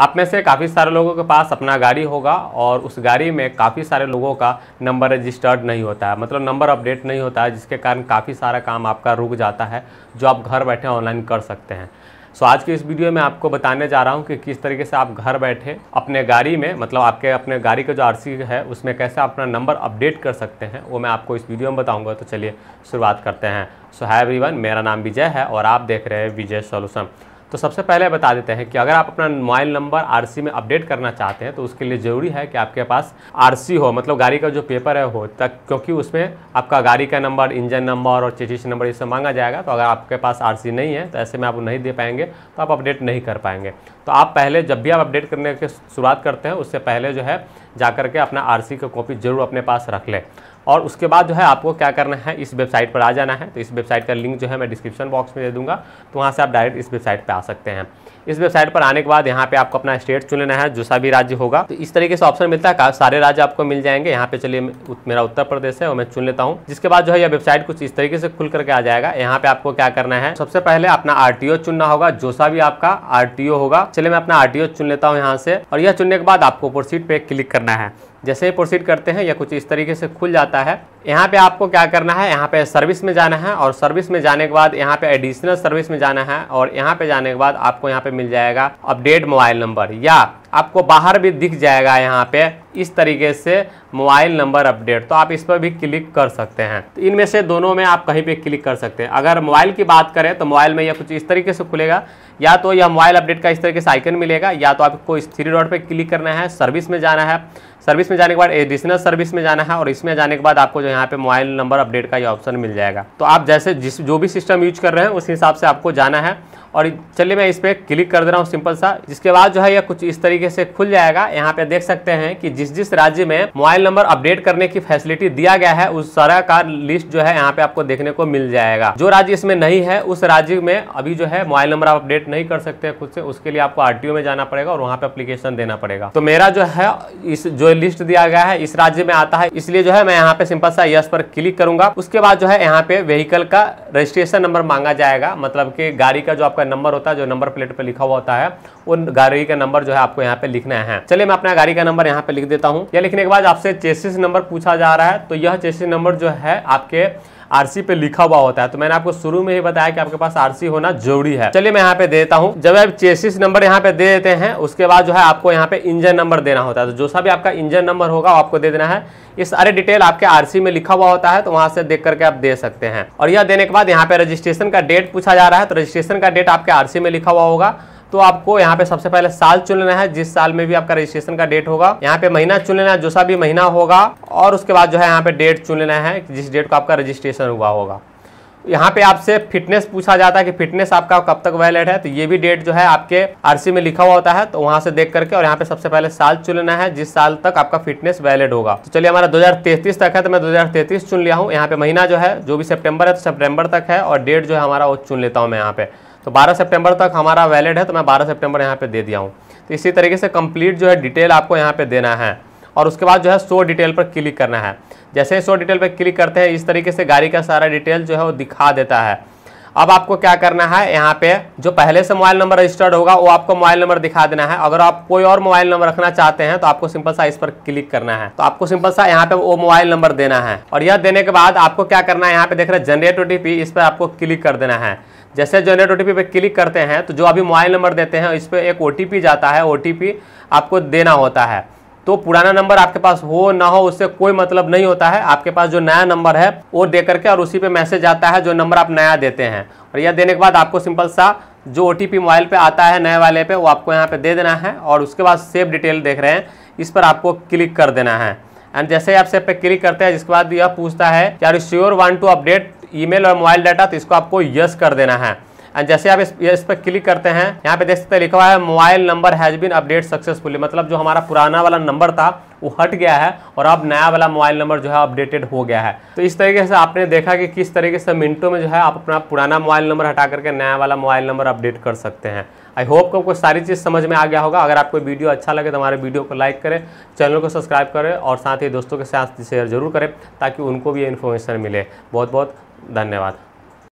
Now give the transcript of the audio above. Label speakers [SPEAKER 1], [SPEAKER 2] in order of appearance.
[SPEAKER 1] आप में से काफ़ी सारे लोगों के पास अपना गाड़ी होगा और उस गाड़ी में काफ़ी सारे लोगों का नंबर रजिस्टर्ड नहीं होता है मतलब नंबर अपडेट नहीं होता है जिसके कारण काफ़ी सारा काम आपका रुक जाता है जो आप घर बैठे ऑनलाइन कर सकते हैं सो आज की इस वीडियो में आपको बताने जा रहा हूँ कि किस तरीके से आप घर बैठे अपने गाड़ी में मतलब आपके अपने गाड़ी का जो आर है उसमें कैसे अपना नंबर अपडेट कर सकते हैं वो मैं आपको इस वीडियो में बताऊँगा तो चलिए शुरुआत करते हैं सो हैवरी वन मेरा नाम विजय है और आप देख रहे हैं विजय सोलूशन तो सबसे पहले बता देते हैं कि अगर आप अपना मोबाइल नंबर आरसी में अपडेट करना चाहते हैं तो उसके लिए ज़रूरी है कि आपके पास आरसी हो मतलब गाड़ी का जो पेपर है हो तक क्योंकि उसमें आपका गाड़ी का नंबर इंजन नंबर और चिटीसी नंबर ये सब मांगा जाएगा तो अगर आपके पास आर नहीं है तो ऐसे में आप नहीं दे पाएंगे तो आप अपडेट नहीं कर पाएंगे तो आप पहले जब भी आप अपडेट करने की शुरुआत करते हैं उससे पहले जो है जा के अपना आर की कॉपी ज़रूर अपने पास रख लें और उसके बाद जो है आपको क्या करना है इस वेबसाइट पर आ जाना है तो इस वेबसाइट का लिंक जो है मैं डिस्क्रिप्शन बॉक्स में दे दूंगा तो वहाँ से आप डायरेक्ट इस वेबसाइट पर आ सकते हैं इस वेबसाइट पर आने के बाद यहाँ पे आपको अपना स्टेट चुन लेना है जो सा भी राज्य होगा तो इस तरीके से ऑप्शन मिलता है सारे राज्य आपको मिल जाएंगे यहाँ पे चलिए मेरा उत्तर प्रदेश है और मैं चुन लेता हूँ जिसके बाद जो है यह वेबसाइट कुछ इस तरीके से खुल करके आ जाएगा यहाँ पे आपको क्या करना है सबसे पहले अपना आर चुनना होगा जो सा भी आपका आर होगा चलिए मैं अपना आर चुन लेता हूँ यहाँ से और यह चुनने के बाद आपको ऊपर सीट पे क्लिक करना है जैसे ही प्रोसीड करते हैं या कुछ इस तरीके से खुल जाता है यहाँ पे आपको क्या करना है यहाँ पे सर्विस में जाना है और सर्विस में जाने के बाद यहाँ पे एडिशनल सर्विस में जाना है और यहाँ पे जाने के बाद आपको यहाँ पे मिल जाएगा अपडेट मोबाइल नंबर या आपको बाहर भी दिख जाएगा यहाँ पे इस तरीके से मोबाइल नंबर अपडेट तो आप इस पर भी क्लिक कर सकते हैं तो इनमें से दोनों में आप कहीं पे क्लिक कर सकते हैं अगर मोबाइल की बात करें तो मोबाइल में यह कुछ इस तरीके से खुलेगा या तो यह मोबाइल अपडेट का इस तरीके से आइकन मिलेगा या तो आपको इस थ्री डॉट पर क्लिक करना है सर्विस में जाना है सर्विस में जाने के बाद एडिशनल सर्विस में जाना है और इसमें जाने के बाद आपको जो यहाँ पे मोबाइल नंबर अपडेट का ये ऑप्शन मिल जाएगा तो आप जैसे जिस जो भी सिस्टम यूज कर रहे हैं उस हिसाब से आपको जाना है और चलिए मैं इस पर क्लिक कर दे रहा हूँ सिंपल सा जिसके बाद जो है यह कुछ इस तरीके से खुल जाएगा यहाँ पे देख सकते हैं कि जिस जिस राज्य में मोबाइल नंबर अपडेट करने की फैसिलिटी दिया गया है उस सारा का लिस्ट जो है यहाँ पे आपको देखने को मिल जाएगा जो राज्य इसमें नहीं है उस राज्य में अभी जो है मोबाइल नंबर आप अपडेट नहीं कर सकते खुद से उसके लिए आपको आर में जाना पड़ेगा और वहाँ पे अप्लीकेशन देना पड़ेगा तो मेरा जो है इस जो लिस्ट दिया गया है इस राज्य में आता है इसलिए जो है मैं यहाँ पे सिंपल सा यस पर क्लिक करूंगा उसके बाद जो है यहाँ पे व्हीकल का रजिस्ट्रेशन नंबर मांगा जाएगा मतलब की गाड़ी का जो आपका आपका नंबर होता है जो नंबर प्लेट पर लिखा हुआ होता है उन गाड़ी का नंबर जो है आपको यहाँ पे लिखना है चलिए मैं अपना गाड़ी का नंबर यहाँ पे लिख देता हूँ यह लिखने के बाद आपसे चेसिस नंबर पूछा जा रहा है तो यह चेसिस नंबर जो है आपके आरसी पे लिखा हुआ होता है तो मैंने आपको शुरू में ही बताया कि आपके पास आरसी होना जरूरी है चलिए मैं यहाँ पे देता हूँ जब आप चेसिस नंबर यहाँ पे दे देते हैं उसके बाद जो है आपको यहाँ पे इंजन नंबर देना होता है तो जो सा भी आपका इंजन नंबर होगा आपको दे देना है ये सारे डिटेल आपके आरसी में लिखा हुआ होता है तो वहां से देख करके आप दे सकते हैं और यह देने के बाद यहाँ पे रजिस्ट्रेशन का डेट पूछा जा रहा है तो रजिस्ट्रेशन का डेट आपके आरसी में लिखा हुआ होगा तो आपको यहाँ पे सबसे पहले साल चुन लेना है जिस साल में भी आपका रजिस्ट्रेशन का डेट होगा यहाँ पे महीना चुन लेना है जो सा भी महीना होगा और उसके बाद जो है यहाँ पे डेट चुन लेना है जिस डेट को आपका रजिस्ट्रेशन हुआ होगा यहाँ पे आपसे फिटनेस पूछा जाता है कि फिटनेस आपका कब तक वैलिड है तो ये भी डेट जो है आपके आरसी में लिखा हुआ होता है तो वहां से देख करके और यहाँ पे सबसे पहले साल चुन लेना है जिस साल तक आपका फिटनेस वैलिड होगा तो चलिए हमारा 2033 तक है तो मैं 2033 चुन लिया हूँ यहाँ पे महीना जो है जो भी सेप्टेम्बर है तो सेप्टेम्बर तक है और डेट जो है हमारा वो चुन लेता हूँ मैं यहाँ पे तो 12 सितंबर तक हमारा वैलिड है तो मैं 12 सितंबर यहाँ पे दे दिया हूँ तो इसी तरीके से कंप्लीट जो है डिटेल आपको यहाँ पे देना है और उसके बाद जो है सो डिटेल पर क्लिक करना है जैसे ही सो डिटेल पर क्लिक करते हैं इस तरीके से गाड़ी का सारा डिटेल जो है वो दिखा देता है अब आपको क्या करना है यहाँ पे जो पहले से मोबाइल नंबर रजिस्टर्ड होगा वो आपको मोबाइल नंबर दिखा देना है अगर आप कोई और मोबाइल नंबर रखना चाहते हैं तो आपको सिंपल सा इस पर क्लिक करना है तो आपको सिंपल सा यहाँ पे वो मोबाइल नंबर देना है और यह देने के बाद आपको क्या करना है यहाँ पे देख रहे हैं जनरेट ओ इस पर आपको क्लिक कर देना है जैसे जनरेट ओ पे क्लिक करते हैं तो जो अभी मोबाइल नंबर देते हैं इस पर एक ओ जाता है ओ आपको देना होता है तो पुराना नंबर आपके पास हो ना हो उससे कोई मतलब नहीं होता है आपके पास जो नया नंबर है वो दे करके और उसी पे मैसेज आता है जो नंबर आप नया देते हैं और यह देने के बाद आपको सिंपल सा जो ओ मोबाइल पे आता है नए वाले पे वो आपको यहाँ पे दे देना है और उसके बाद सेफ डिटेल देख रहे हैं इस पर आपको क्लिक कर देना है एंड जैसे ही आप सेफ पे क्लिक करते हैं जिसके बाद यह पूछता है कि are you sure want to update email और मोबाइल डाटा तो इसको आपको यस कर देना है एंड जैसे आप इस, इस पर क्लिक करते हैं यहाँ पे देख सकते हैं लिखा हुआ है mobile number has been update successfully मतलब जो हमारा पुराना वाला नंबर था वो हट गया है और अब नया वाला मोबाइल नंबर जो है अपडेटेड हो गया है तो इस तरीके से आपने देखा कि किस तरीके से मिनटों में जो है आप अपना पुराना मोबाइल नंबर हटा करके नया वाला मोबाइल नंबर अपडेट कर सकते हैं आई होप को आपको सारी चीज़ समझ में आ गया होगा अगर आपको वीडियो अच्छा लगे तो हमारे वीडियो को लाइक करें चैनल को सब्सक्राइब करें और साथ ही दोस्तों के साथ शेयर जरूर करें ताकि उनको भी ये इन्फॉर्मेशन मिले बहुत बहुत धन्यवाद